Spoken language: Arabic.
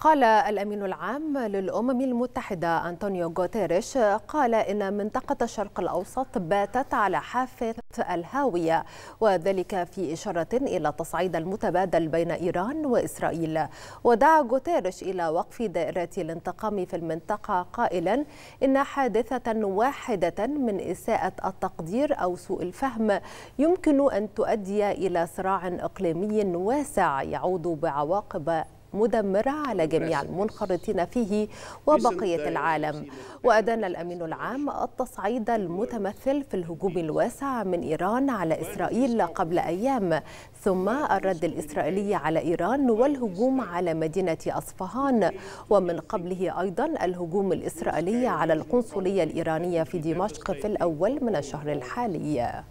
قال الأمين العام للأمم المتحدة أنطونيو غوتيريش قال إن منطقة الشرق الأوسط باتت على حافة الهاوية وذلك في إشارة إلى التصعيد المتبادل بين إيران وإسرائيل ودعا غوتيريش إلى وقف دائرة الانتقام في المنطقة قائلا إن حادثة واحدة من إساءة التقدير أو سوء الفهم يمكن أن تؤدي إلى صراع إقليمي واسع يعود بعواقب مدمرة على جميع المنخرطين فيه وبقية العالم وأدان الأمين العام التصعيد المتمثل في الهجوم الواسع من إيران على إسرائيل قبل أيام ثم الرد الإسرائيلي على إيران والهجوم على مدينة أصفهان ومن قبله أيضا الهجوم الإسرائيلي على القنصلية الإيرانية في دمشق في الأول من الشهر الحالي